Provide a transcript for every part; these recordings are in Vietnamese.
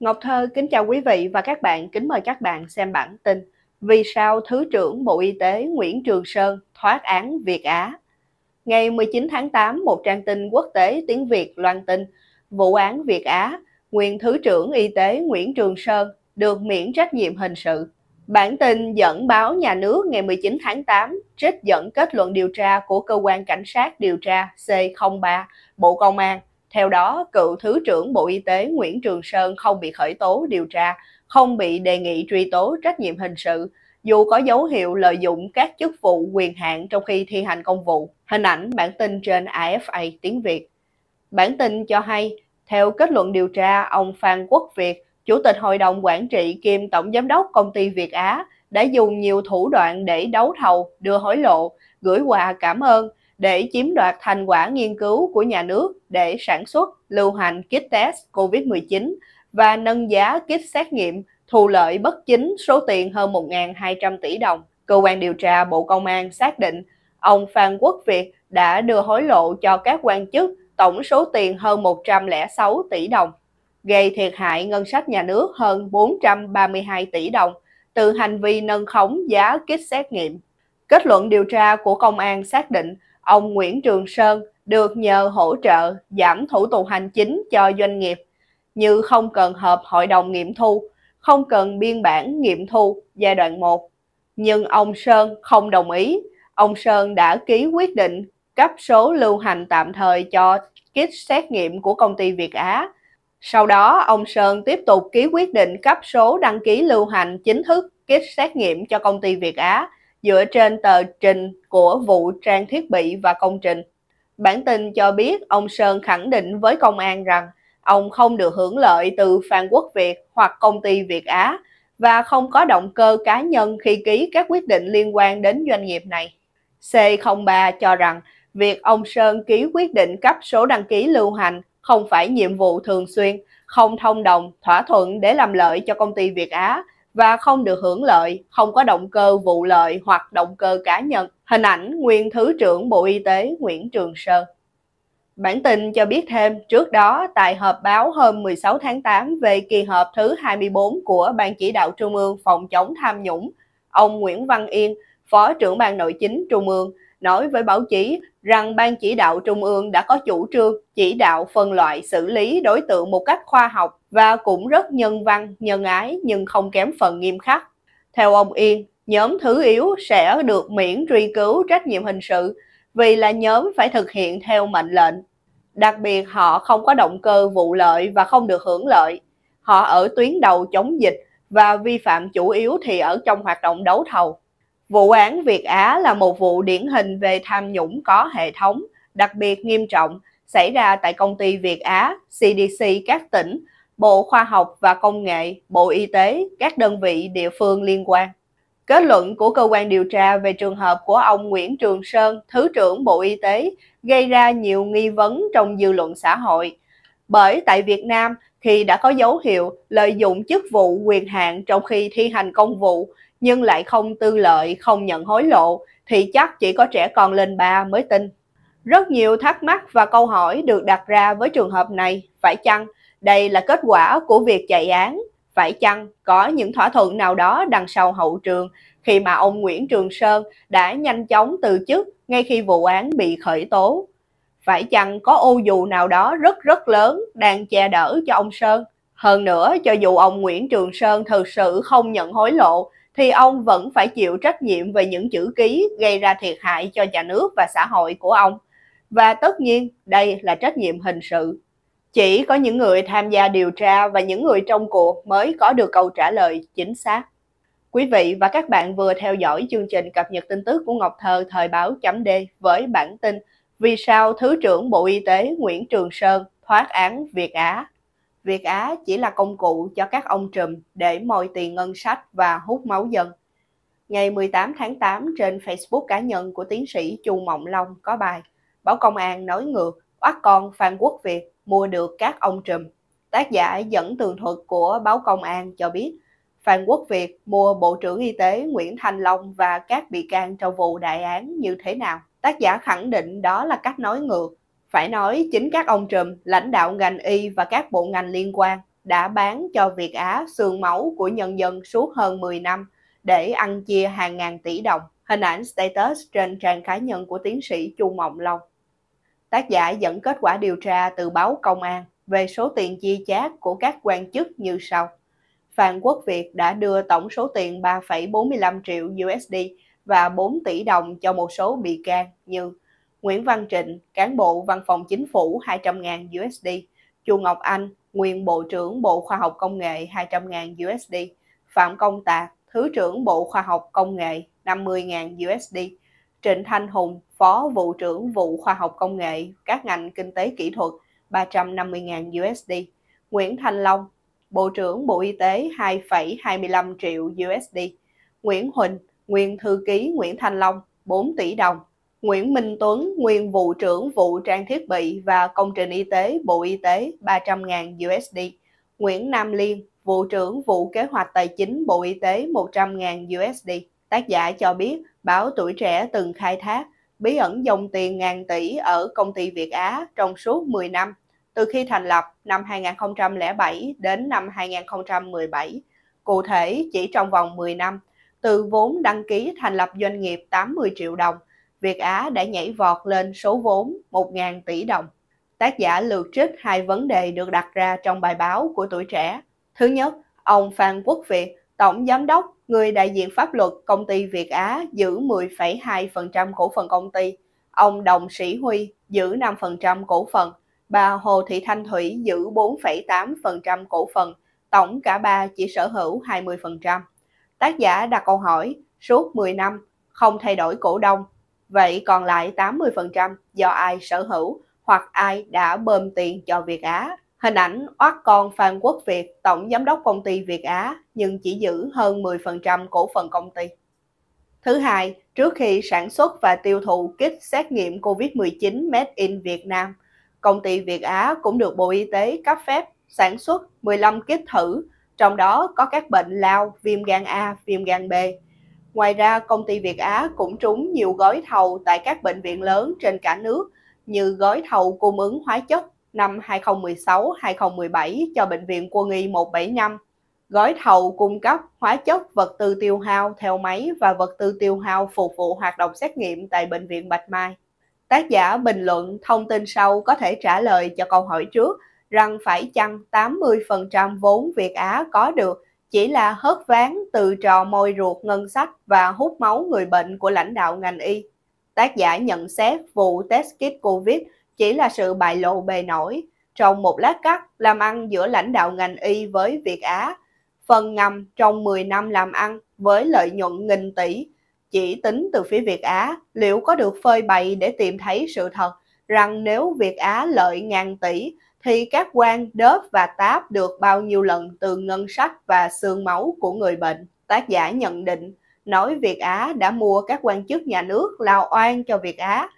Ngọc Thơ kính chào quý vị và các bạn, kính mời các bạn xem bản tin Vì sao Thứ trưởng Bộ Y tế Nguyễn Trường Sơn thoát án Việt Á? Ngày 19 tháng 8, một trang tin quốc tế tiếng Việt loan tin vụ án Việt Á, nguyên Thứ trưởng Y tế Nguyễn Trường Sơn được miễn trách nhiệm hình sự. Bản tin dẫn báo nhà nước ngày 19 tháng 8 trích dẫn kết luận điều tra của Cơ quan Cảnh sát điều tra C03 Bộ Công an theo đó, cựu Thứ trưởng Bộ Y tế Nguyễn Trường Sơn không bị khởi tố điều tra, không bị đề nghị truy tố trách nhiệm hình sự, dù có dấu hiệu lợi dụng các chức vụ quyền hạn trong khi thi hành công vụ. Hình ảnh bản tin trên AFA tiếng Việt. Bản tin cho hay, theo kết luận điều tra, ông Phan Quốc Việt, Chủ tịch Hội đồng Quản trị kiêm Tổng Giám đốc Công ty Việt Á, đã dùng nhiều thủ đoạn để đấu thầu, đưa hối lộ, gửi quà cảm ơn, để chiếm đoạt thành quả nghiên cứu của nhà nước để sản xuất, lưu hành kit test COVID-19 và nâng giá kit xét nghiệm thu lợi bất chính số tiền hơn 1.200 tỷ đồng. Cơ quan điều tra Bộ Công an xác định ông Phan Quốc Việt đã đưa hối lộ cho các quan chức tổng số tiền hơn 106 tỷ đồng, gây thiệt hại ngân sách nhà nước hơn 432 tỷ đồng từ hành vi nâng khống giá kit xét nghiệm. Kết luận điều tra của công an xác định ông Nguyễn Trường Sơn được nhờ hỗ trợ giảm thủ tục hành chính cho doanh nghiệp như không cần họp hội đồng nghiệm thu, không cần biên bản nghiệm thu giai đoạn 1. Nhưng ông Sơn không đồng ý, ông Sơn đã ký quyết định cấp số lưu hành tạm thời cho kit xét nghiệm của công ty Việt Á. Sau đó, ông Sơn tiếp tục ký quyết định cấp số đăng ký lưu hành chính thức kit xét nghiệm cho công ty Việt Á dựa trên tờ trình của vụ trang thiết bị và công trình. Bản tin cho biết ông Sơn khẳng định với công an rằng ông không được hưởng lợi từ Phan Quốc Việt hoặc công ty Việt Á và không có động cơ cá nhân khi ký các quyết định liên quan đến doanh nghiệp này. C03 cho rằng việc ông Sơn ký quyết định cấp số đăng ký lưu hành không phải nhiệm vụ thường xuyên, không thông đồng, thỏa thuận để làm lợi cho công ty Việt Á và không được hưởng lợi, không có động cơ vụ lợi hoặc động cơ cá nhân. Hình ảnh nguyên Thứ trưởng Bộ Y tế Nguyễn Trường Sơn. Bản tin cho biết thêm, trước đó tại họp báo hôm 16 tháng 8 về kỳ họp thứ 24 của Ban chỉ đạo Trung ương phòng chống tham nhũng, ông Nguyễn Văn Yên, Phó trưởng Ban Nội chính Trung ương, nói với báo chí rằng Ban chỉ đạo Trung ương đã có chủ trương chỉ đạo phân loại xử lý đối tượng một cách khoa học và cũng rất nhân văn, nhân ái nhưng không kém phần nghiêm khắc. Theo ông Yên, nhóm thứ yếu sẽ được miễn truy cứu trách nhiệm hình sự vì là nhóm phải thực hiện theo mệnh lệnh. Đặc biệt họ không có động cơ vụ lợi và không được hưởng lợi. Họ ở tuyến đầu chống dịch và vi phạm chủ yếu thì ở trong hoạt động đấu thầu. Vụ án Việt Á là một vụ điển hình về tham nhũng có hệ thống, đặc biệt nghiêm trọng, xảy ra tại công ty Việt Á, CDC các tỉnh, Bộ Khoa học và Công nghệ, Bộ Y tế, các đơn vị địa phương liên quan. Kết luận của cơ quan điều tra về trường hợp của ông Nguyễn Trường Sơn, Thứ trưởng Bộ Y tế, gây ra nhiều nghi vấn trong dư luận xã hội. Bởi tại Việt Nam, khi đã có dấu hiệu lợi dụng chức vụ quyền hạn trong khi thi hành công vụ, nhưng lại không tư lợi, không nhận hối lộ thì chắc chỉ có trẻ con lên ba mới tin. Rất nhiều thắc mắc và câu hỏi được đặt ra với trường hợp này, phải chăng đây là kết quả của việc chạy án? Phải chăng có những thỏa thuận nào đó đằng sau hậu trường khi mà ông Nguyễn Trường Sơn đã nhanh chóng từ chức ngay khi vụ án bị khởi tố? Phải chăng có ô dù nào đó rất rất lớn đang che đỡ cho ông Sơn? Hơn nữa, cho dù ông Nguyễn Trường Sơn thực sự không nhận hối lộ, thì ông vẫn phải chịu trách nhiệm về những chữ ký gây ra thiệt hại cho nhà nước và xã hội của ông. Và tất nhiên, đây là trách nhiệm hình sự. Chỉ có những người tham gia điều tra và những người trong cuộc mới có được câu trả lời chính xác. Quý vị và các bạn vừa theo dõi chương trình cập nhật tin tức của Ngọc Thơ thời báo chấm D với bản tin Vì sao Thứ trưởng Bộ Y tế Nguyễn Trường Sơn thoát án Việt Á Việt Á chỉ là công cụ cho các ông trùm để moi tiền ngân sách và hút máu dân. Ngày 18 tháng 8 trên Facebook cá nhân của tiến sĩ Chu Mộng Long có bài Báo Công an nói ngược, oát con Phan Quốc Việt mua được các ông trùm. Tác giả dẫn tường thuật của Báo Công an cho biết Phan Quốc Việt mua Bộ trưởng Y tế Nguyễn Thành Long và các bị can trong vụ đại án như thế nào. Tác giả khẳng định đó là cách nói ngược phải nói chính các ông trùm, lãnh đạo ngành y và các bộ ngành liên quan đã bán cho Việt Á xương máu của nhân dân suốt hơn 10 năm để ăn chia hàng ngàn tỷ đồng. Hình ảnh status trên trang cá nhân của tiến sĩ Chu Mộng Long. Tác giả dẫn kết quả điều tra từ báo Công an về số tiền chi chác của các quan chức như sau. Phan Quốc Việt đã đưa tổng số tiền 3,45 triệu USD và 4 tỷ đồng cho một số bị can như Nguyễn Văn Trịnh, cán bộ văn phòng chính phủ 200.000 USD, Chu Ngọc Anh, nguyên Bộ trưởng Bộ Khoa học Công nghệ 200.000 USD, Phạm Công Tạc, Thứ trưởng Bộ Khoa học Công nghệ 50.000 USD, Trịnh Thanh Hùng, Phó Vụ trưởng Vụ Khoa học Công nghệ, các ngành kinh tế kỹ thuật 350.000 USD, Nguyễn Thanh Long, Bộ trưởng Bộ Y tế 2,25 triệu USD, Nguyễn Huỳnh, Nguyên Thư ký Nguyễn Thanh Long 4 tỷ đồng Nguyễn Minh Tuấn, nguyên vụ trưởng vụ trang thiết bị và công trình y tế Bộ Y tế 300.000 USD. Nguyễn Nam Liên, vụ trưởng vụ kế hoạch tài chính Bộ Y tế 100.000 USD. Tác giả cho biết báo Tuổi Trẻ từng khai thác bí ẩn dòng tiền ngàn tỷ ở công ty Việt Á trong suốt 10 năm, từ khi thành lập năm 2007 đến năm 2017. Cụ thể, chỉ trong vòng 10 năm, từ vốn đăng ký thành lập doanh nghiệp 80 triệu đồng Việt Á đã nhảy vọt lên số vốn 1.000 tỷ đồng. Tác giả lược trích hai vấn đề được đặt ra trong bài báo của tuổi trẻ. Thứ nhất, ông Phan Quốc Việt, tổng giám đốc, người đại diện pháp luật công ty Việt Á giữ 10,2% cổ phần công ty. Ông Đồng Sĩ Huy giữ 5% cổ phần. Bà Hồ Thị Thanh Thủy giữ 4,8% cổ phần. Tổng cả ba chỉ sở hữu 20%. Tác giả đặt câu hỏi, suốt 10 năm, không thay đổi cổ đông Vậy còn lại 80% do ai sở hữu hoặc ai đã bơm tiền cho Việt Á. Hình ảnh oát con Phan Quốc Việt, tổng giám đốc công ty Việt Á, nhưng chỉ giữ hơn 10% cổ phần công ty. Thứ hai, trước khi sản xuất và tiêu thụ kit xét nghiệm COVID-19 Made in Việt Nam, công ty Việt Á cũng được Bộ Y tế cấp phép sản xuất 15 kit thử, trong đó có các bệnh lao, viêm gan A, viêm gan B, Ngoài ra, công ty Việt Á cũng trúng nhiều gói thầu tại các bệnh viện lớn trên cả nước như gói thầu cung ứng hóa chất năm 2016-2017 cho Bệnh viện Quân y 175, gói thầu cung cấp hóa chất vật tư tiêu hao theo máy và vật tư tiêu hao phục vụ hoạt động xét nghiệm tại Bệnh viện Bạch Mai. Tác giả bình luận thông tin sau có thể trả lời cho câu hỏi trước rằng phải chăng 80% vốn Việt Á có được chỉ là hớt ván từ trò môi ruột ngân sách và hút máu người bệnh của lãnh đạo ngành y. Tác giả nhận xét vụ test kit COVID chỉ là sự bại lộ bề nổi trong một lát cắt làm ăn giữa lãnh đạo ngành y với Việt Á, phần ngầm trong 10 năm làm ăn với lợi nhuận nghìn tỷ. Chỉ tính từ phía Việt Á, liệu có được phơi bày để tìm thấy sự thật rằng nếu Việt Á lợi ngàn tỷ thì các quan đớp và táp được bao nhiêu lần từ ngân sách và xương máu của người bệnh. Tác giả nhận định, nói Việt Á đã mua các quan chức nhà nước lao oan cho Việt Á.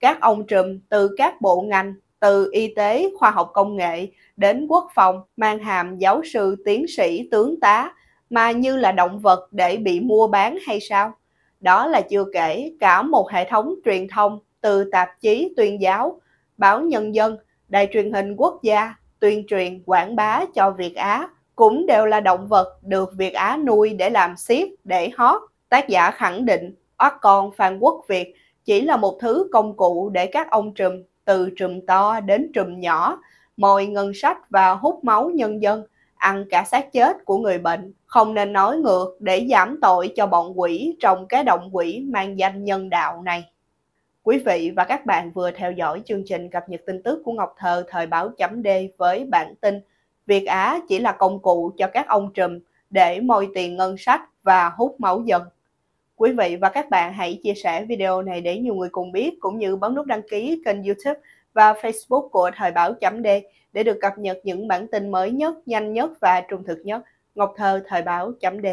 Các ông trùm từ các bộ ngành, từ y tế, khoa học công nghệ đến quốc phòng mang hàm giáo sư, tiến sĩ, tướng tá mà như là động vật để bị mua bán hay sao? Đó là chưa kể cả một hệ thống truyền thông từ tạp chí tuyên giáo, báo nhân dân Đài truyền hình quốc gia tuyên truyền quảng bá cho Việt Á cũng đều là động vật được Việt Á nuôi để làm xiếc, để hót. Tác giả khẳng định oát con Phan Quốc Việt chỉ là một thứ công cụ để các ông trùm, từ trùm to đến trùm nhỏ, mồi ngân sách và hút máu nhân dân, ăn cả xác chết của người bệnh. Không nên nói ngược để giảm tội cho bọn quỷ trong cái động quỷ mang danh nhân đạo này. Quý vị và các bạn vừa theo dõi chương trình cập nhật tin tức của Ngọc Thơ thời báo chấm D với bản tin Việt Á chỉ là công cụ cho các ông trùm để moi tiền ngân sách và hút máu dần. Quý vị và các bạn hãy chia sẻ video này để nhiều người cùng biết cũng như bấm nút đăng ký kênh YouTube và Facebook của Thời báo chấm D để được cập nhật những bản tin mới nhất, nhanh nhất và trung thực nhất. Ngọc Thơ Thời báo chấm D